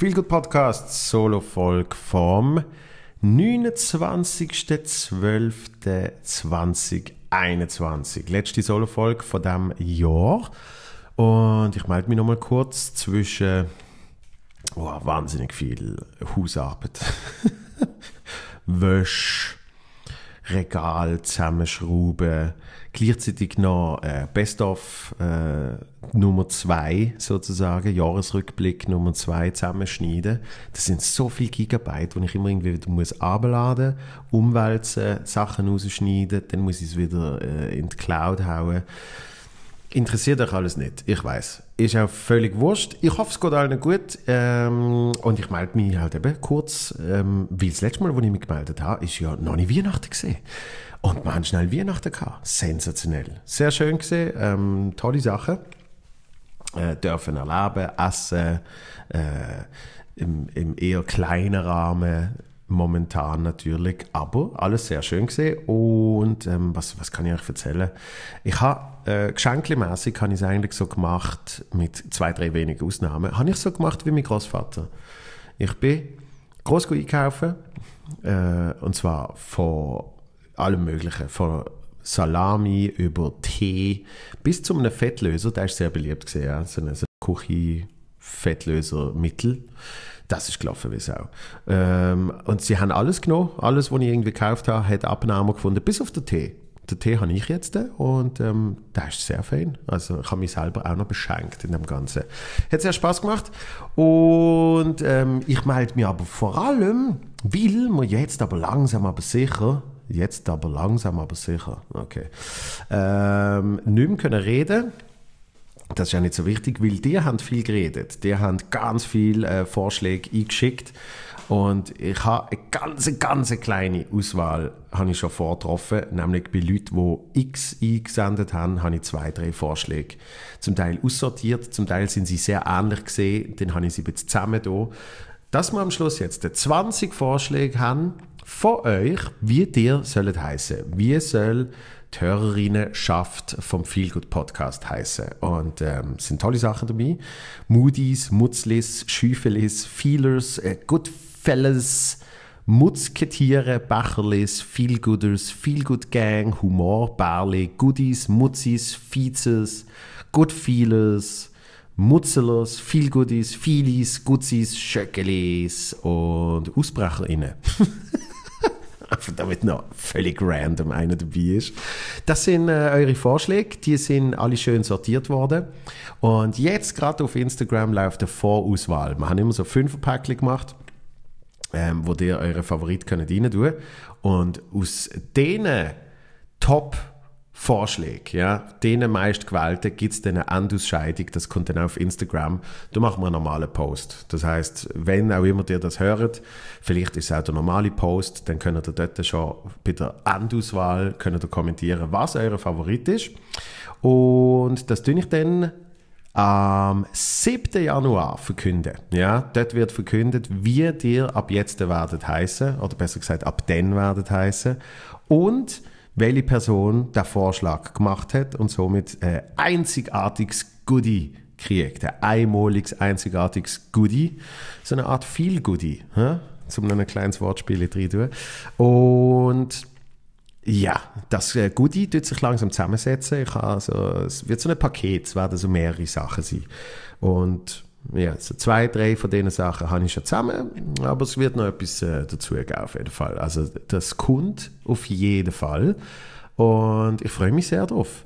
Feelgood Podcast solo Folk vom 29.12.2021. Letzte solo Folk von diesem Jahr. Und ich melde mich nochmal kurz zwischen oh, wahnsinnig viel Hausarbeit, Wäsche, Regal zusammenschrauben. Gleichzeitig noch äh, Best of äh, Nummer 2 sozusagen, Jahresrückblick Nummer 2 zusammenschneiden. Das sind so viele Gigabyte, die ich immer irgendwie wieder muss abladen, umwälzen, Sachen rausschneiden, dann muss ich es wieder äh, in die Cloud hauen. Interessiert euch alles nicht, ich weiß. Ist auch völlig wurscht. Ich hoffe, es geht allen gut. Ähm, und ich melde mich halt eben kurz, ähm, weil das letzte Mal, wo ich mich gemeldet habe, ist ja noch nicht Weihnachten gesehen. Und wir haben schnell Weihnachten gehabt. Sensationell. Sehr schön gesehen, ähm, tolle Sachen. Äh, dürfen erleben, essen, äh, im, im eher kleinen Rahmen momentan natürlich. Aber alles sehr schön gesehen. Und ähm, was, was kann ich euch erzählen? Ich äh, habe äh, geschenklemässig habe ich es eigentlich so gemacht, mit zwei, drei wenigen Ausnahmen, habe ich so gemacht wie mein Großvater. Ich bin groß einkaufen äh, und zwar von allem Möglichen, von Salami über Tee bis zu einem Fettlöser, der ist sehr beliebt gesehen, ja? so ein so Küche Fettlösermittel. Mittel das ist gelaufen wie Sau. Ähm, und sie haben alles genommen, alles, was ich irgendwie gekauft habe, hat Abnahme gefunden, bis auf den Tee. Den Tee habe ich jetzt und ähm, der ist sehr fein. Also ich habe mich selber auch noch beschenkt in dem Ganzen. Hat sehr Spaß gemacht und ähm, ich melde mich aber vor allem, weil wir jetzt aber langsam aber sicher jetzt aber langsam aber sicher, okay, ähm, nicht mehr können reden das ist ja nicht so wichtig, weil die haben viel geredet. Die haben ganz viele äh, Vorschläge eingeschickt. Und ich habe eine ganz, ganz kleine Auswahl habe ich schon vortroffen. Nämlich bei Leuten, die X eingesendet haben, habe ich zwei, drei Vorschläge. Zum Teil aussortiert, zum Teil sind sie sehr ähnlich gesehen. Dann habe ich sie jetzt zusammen hier. Dass wir am Schluss jetzt 20 Vorschläge haben von euch, wie dir sollen heißen. Wie soll Hörerinnenschaft vom Feelgood Podcast heiße. Und ähm, sind tolle Sachen dabei. Moody's, Mutzlis, Schüfelis, Feelers, äh, Goodfellas, Mutzketiere, Becherlis, Feelgooders, Feelgood Gang, Humor, Barley, Goodies, Mutzis, Vizes, Goodfeelers, Mutzelers, Feelgoodies, Feelies, Gutzis, Schöckelis und AusbrecherInnen. einfach damit noch völlig random einer dabei ist. Das sind äh, eure Vorschläge, die sind alle schön sortiert worden. Und jetzt gerade auf Instagram läuft eine Vorauswahl. Wir haben immer so fünf Päckchen gemacht, ähm, wo ihr eure Favoriten rein tun. könnt. Und aus denen Top Vorschläge, ja, denen meist gewählten gibt es dann eine Andusscheidung, das kommt dann auf Instagram, da machen wir einen normalen Post. Das heißt, wenn auch immer ihr das hört, vielleicht ist es auch der normale Post, dann könnt ihr dort schon bei der Endauswahl könnt ihr kommentieren, was euer Favorit ist. Und das tue ich dann am 7. Januar verkünden. Ja, dort wird verkündet, wie dir ab jetzt werdet heißen oder besser gesagt ab dann werdet heißen und welche Person der Vorschlag gemacht hat und somit ein äh, einzigartiges Goodie kriegt. Ein einmaliges, einzigartiges Goodie. So eine Art Feel-Goodie. Zum noch ein kleines Wortspiel drin tun. Und ja, das äh, Goodie tut sich langsam zusammensetzen. Ich habe es wird so ein Paket, es werden so mehrere Sachen sein. Und ja, so also zwei, drei von diesen Sachen habe ich schon zusammen, aber es wird noch etwas äh, dazugeben auf jeden Fall. Also das kommt auf jeden Fall und ich freue mich sehr drauf.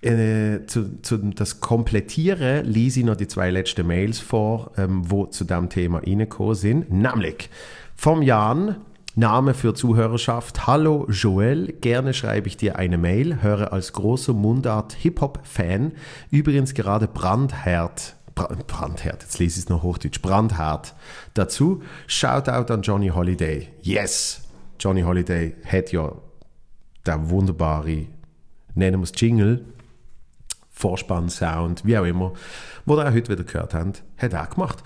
Äh, zu, zu, das Komplettieren lese ich noch die zwei letzten Mails vor, ähm, wo zu dem Thema reingekommen sind, nämlich vom Jan, Name für Zuhörerschaft. Hallo Joel, gerne schreibe ich dir eine Mail, höre als großer Mundart Hip-Hop-Fan, übrigens gerade Brandherd brandhart, jetzt lese ich es noch hochdeutsch, brandhart dazu. Shoutout an Johnny Holiday. Yes! Johnny Holiday hat ja der wunderbare, nennen wir es Jingle, Vorspann-Sound, wie auch immer, wo wir auch heute wieder gehört haben, hat er auch gemacht.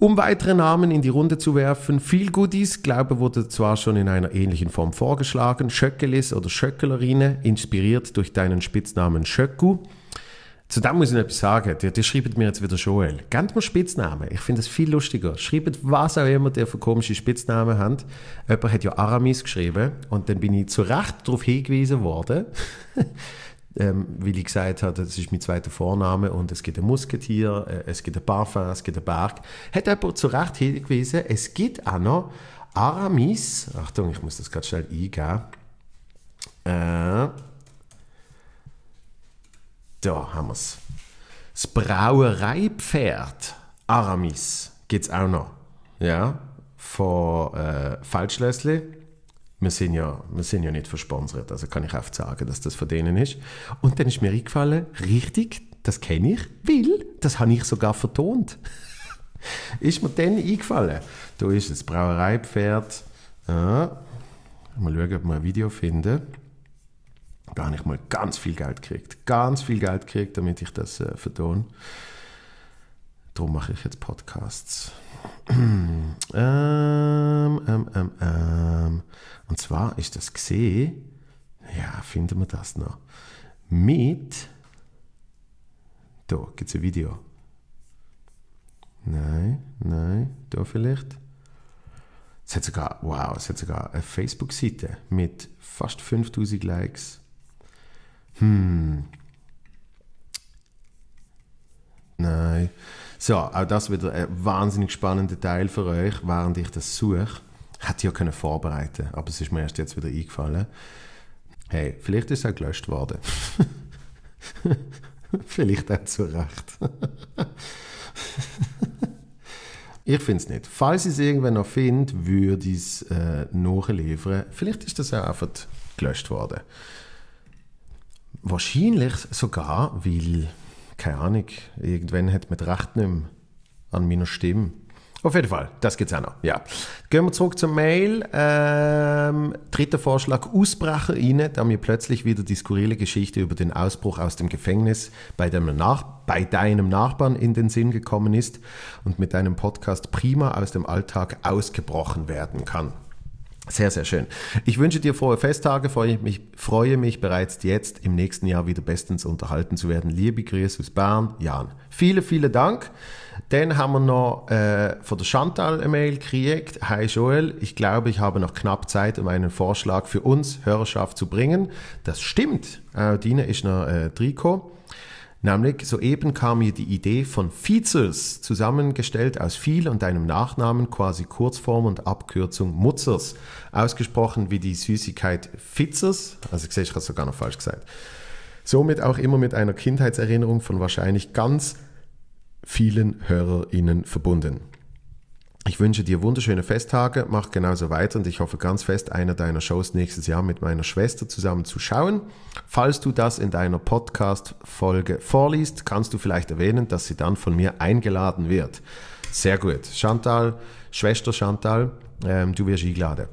Um weitere Namen in die Runde zu werfen, viel Goodies, glaube wurde zwar schon in einer ähnlichen Form vorgeschlagen, Schöckelis oder Schöckelerine, inspiriert durch deinen Spitznamen Schöcku. Zu dem muss ich noch etwas sagen. Die, die schreibt mir jetzt wieder Joel. Gebt mir Spitznamen. Ich finde das viel lustiger. Schreibt, was auch immer ihr für komische Spitznamen habt. Jemand hat ja Aramis geschrieben und dann bin ich zu Recht darauf hingewiesen worden, ähm, weil ich gesagt habe, das ist mein zweiter Vorname und es gibt ein Musketier, äh, es gibt ein Parfum, es gibt ein Berg. Hat jemand zu Recht hingewiesen, es gibt auch noch Aramis. Achtung, ich muss das gerade schnell eingeben. Äh, da haben wir es. Das Brauereipferd Aramis gibt es auch noch. Ja, von äh, Feldschlössli. Wir sind, ja, wir sind ja nicht versponsert, also kann ich oft sagen, dass das von denen ist. Und dann ist mir eingefallen, richtig, das kenne ich, weil das habe ich sogar vertont. ist mir dann eingefallen. Da ist das Brauereipferd. Ja. Mal schauen, ob wir ein Video finden da habe ich mal ganz viel Geld gekriegt. Ganz viel Geld gekriegt, damit ich das äh, vertone. Darum mache ich jetzt Podcasts. ähm, ähm, ähm, ähm. Und zwar ist das gesehen, ja, finden wir das noch, mit, da gibt es ein Video. Nein, nein, da vielleicht. Es hat sogar, wow, es hat sogar eine Facebook-Seite mit fast 5000 Likes. Hm. Nein. So, auch das wieder ein wahnsinnig spannender Teil für euch, während ich das suche. Hätte ja können vorbereiten aber es ist mir erst jetzt wieder eingefallen. Hey, vielleicht ist er gelöscht worden. vielleicht auch zu Recht. ich finde es nicht. Falls ich es irgendwann noch finde, würde ich es äh, nachliefern. Vielleicht ist das auch einfach gelöscht worden. Wahrscheinlich sogar, weil, keine Ahnung, irgendwann hat man recht nicht mehr an meiner Stimme. Auf jeden Fall, das gibt es auch noch. Ja. Gehen wir zurück zur Mail. Ähm, dritter Vorschlag: Ausbrecher rein, da mir plötzlich wieder die skurrile Geschichte über den Ausbruch aus dem Gefängnis bei deinem, Nach bei deinem Nachbarn in den Sinn gekommen ist und mit deinem Podcast prima aus dem Alltag ausgebrochen werden kann. Sehr, sehr schön. Ich wünsche dir frohe Festtage, freue mich, freue mich bereits jetzt im nächsten Jahr wieder bestens unterhalten zu werden. Liebe Grüße aus Bern, Jan. Vielen, vielen Dank. Dann haben wir noch äh, von der Chantal eine Mail gekriegt. Hi Joel, ich glaube, ich habe noch knapp Zeit, um einen Vorschlag für uns Hörerschaft zu bringen. Das stimmt. Äh, Dine ist noch äh, Trikot. Nämlich soeben kam mir die Idee von Fizers, zusammengestellt aus viel und einem Nachnamen, quasi Kurzform und Abkürzung Mutzers, ausgesprochen wie die Süßigkeit Fitzers, also ich sehe, ich habe es sogar noch falsch gesagt. Somit auch immer mit einer Kindheitserinnerung von wahrscheinlich ganz vielen HörerInnen verbunden. Ich wünsche dir wunderschöne Festtage, mach genauso weiter und ich hoffe ganz fest, einer deiner Shows nächstes Jahr mit meiner Schwester zusammen zu schauen. Falls du das in deiner Podcast-Folge vorliest, kannst du vielleicht erwähnen, dass sie dann von mir eingeladen wird. Sehr gut. Chantal, Schwester Chantal, ähm, du wirst eingeladen.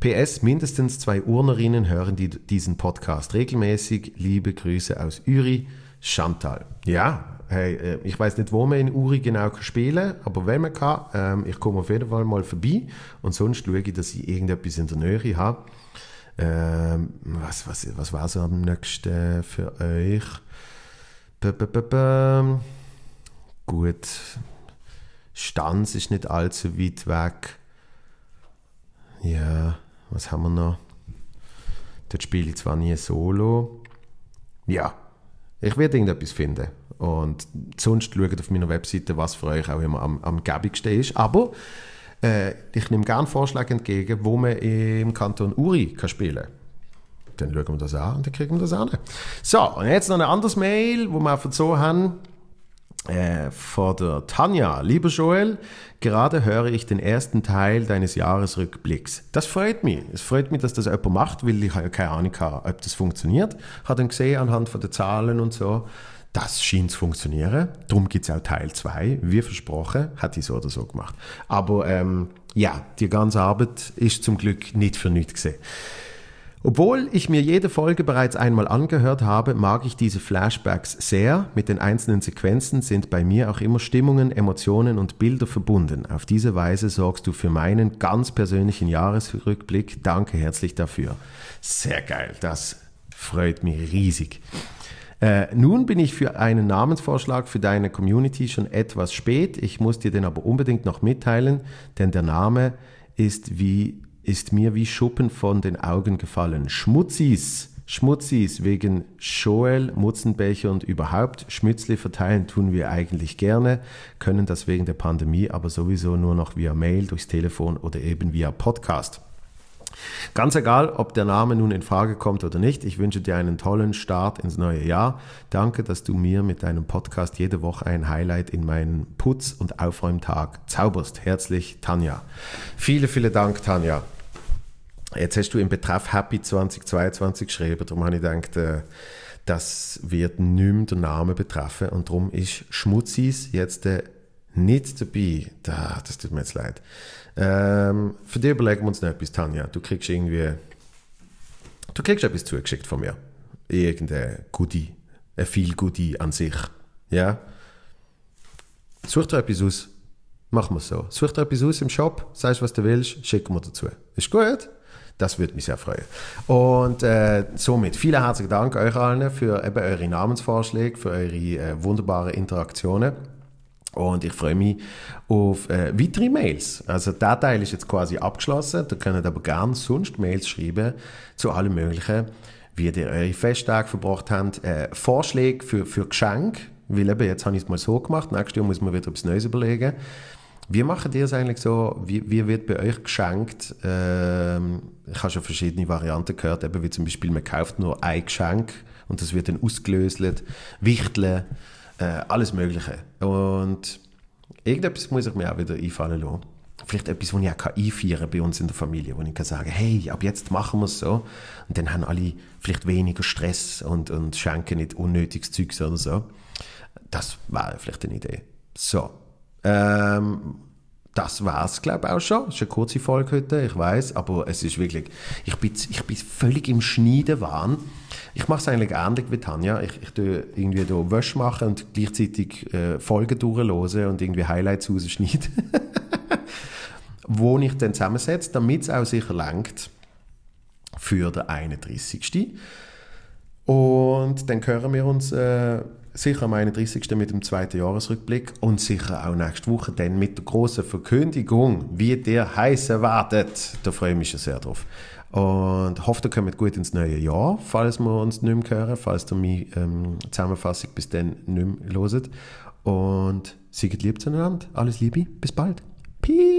PS, mindestens zwei Urnerinnen hören die, diesen Podcast regelmäßig. Liebe Grüße aus Uri, Chantal. Ja, hey, äh, ich weiß nicht, wo man in Uri genau spielen kann, aber wenn man kann, ähm, ich komme auf jeden Fall mal vorbei und sonst schaue ich, dass ich irgendetwas in der Nähe habe. Ähm, was was, was war so am nächsten für euch? B -b -b Gut, Stanz ist nicht allzu weit weg. Ja, was haben wir noch? Dort spiele ich zwar nie solo. Ja, ich werde irgendetwas finden. Und sonst schaut auf meiner Webseite, was für euch auch immer am, am gäbigsten ist. Aber äh, ich nehme gerne Vorschläge entgegen, wo man im Kanton Uri kann spielen kann dann schauen wir das an und dann kriegen wir das an. So, und jetzt noch ein anderes Mail, wo wir von so haben. Äh, von der Tanja. Lieber Joel, gerade höre ich den ersten Teil deines Jahresrückblicks. Das freut mich. Es freut mich, dass das jemand macht, weil ich halt keine Ahnung, habe, ob das funktioniert. Habe dann gesehen anhand von den Zahlen und so, das schien zu funktionieren. Darum gibt es auch Teil 2. Wie versprochen, hat die so oder so gemacht. Aber ähm, ja, die ganze Arbeit ist zum Glück nicht für nichts gesehen. Obwohl ich mir jede Folge bereits einmal angehört habe, mag ich diese Flashbacks sehr. Mit den einzelnen Sequenzen sind bei mir auch immer Stimmungen, Emotionen und Bilder verbunden. Auf diese Weise sorgst du für meinen ganz persönlichen Jahresrückblick. Danke herzlich dafür. Sehr geil, das freut mich riesig. Äh, nun bin ich für einen Namensvorschlag für deine Community schon etwas spät. Ich muss dir den aber unbedingt noch mitteilen, denn der Name ist, wie, ist mir wie Schuppen von den Augen gefallen. Schmutzis. Schmutzis wegen Schoel, Mutzenbecher und überhaupt Schmützli verteilen tun wir eigentlich gerne, können das wegen der Pandemie aber sowieso nur noch via Mail, durchs Telefon oder eben via Podcast. Ganz egal, ob der Name nun in Frage kommt oder nicht, ich wünsche dir einen tollen Start ins neue Jahr. Danke, dass du mir mit deinem Podcast jede Woche ein Highlight in meinen Putz- und Aufräumtag zauberst. Herzlich, Tanja. Viele, viele Dank, Tanja. Jetzt hast du im Betreff Happy 2022 geschrieben, darum habe ich gedacht, äh, das wird nicht mehr den Namen betreffen und darum ist Schmutzis jetzt der äh, nicht dabei. Da, das tut mir jetzt leid. Ähm, für dich überlegen wir uns noch etwas, Tanja. Du kriegst irgendwie. Du kriegst etwas zugeschickt von mir. Irgendein Goodie. Ein viel Goodie an sich. Ja? Such dir etwas aus. Machen wir so. Such dir etwas aus im Shop, sagst, was du willst, schicken wir dazu. Ist gut? Das würde mich sehr freuen. Und äh, somit vielen herzlichen Dank euch allen für eben eure Namensvorschläge, für eure äh, wunderbaren Interaktionen. Und ich freue mich auf äh, weitere Mails. Also der Teil ist jetzt quasi abgeschlossen. Ihr könnt aber gerne sonst Mails schreiben zu allem Möglichen, wie ihr eure Festtage verbracht habt. Äh, Vorschläge für, für Geschenke, weil eben jetzt habe ich es mal so gemacht, nächstes Jahr muss man wieder etwas Neues überlegen. Wie macht ihr es eigentlich so? Wie, wie wird bei euch geschenkt? Ähm, ich habe schon verschiedene Varianten gehört, eben wie zum Beispiel, man kauft nur ein Geschenk und das wird dann ausgelöst, wichteln äh, alles Mögliche. Und irgendetwas muss ich mir auch wieder einfallen lassen. Vielleicht etwas, das ich auch einfeiern kann bei uns in der Familie, wo ich kann sagen hey, ab jetzt machen wir es so. Und dann haben alle vielleicht weniger Stress und, und schenken nicht unnötiges Zeugs oder so. Das wäre vielleicht eine Idee. So. Ähm, das war's, glaube ich, auch schon. Es ist eine kurze Folge heute, ich weiß, aber es ist wirklich, ich bin, ich bin völlig im Schneidenwahn. Ich mache es eigentlich ähnlich wie Tanja. Ich, ich tue irgendwie hier Wäsche machen und gleichzeitig äh, Folgen durchlose und irgendwie Highlights rausschneiden. wo ich dann zusammensetze, damit es auch sicher langt für den 31. Und dann hören wir uns äh, sicher am 31. mit dem zweiten Jahresrückblick und sicher auch nächste Woche dann mit der großen Verkündigung, wie der heiße wartet. Da freue ich mich schon sehr drauf. Und hoffe, ihr kommt gut ins neue Jahr, falls wir uns nicht mehr hören, falls ihr meine ähm, Zusammenfassung bis dann nicht mehr hört. Und seid lieb zueinander. Alles Liebe. Bis bald. Peace.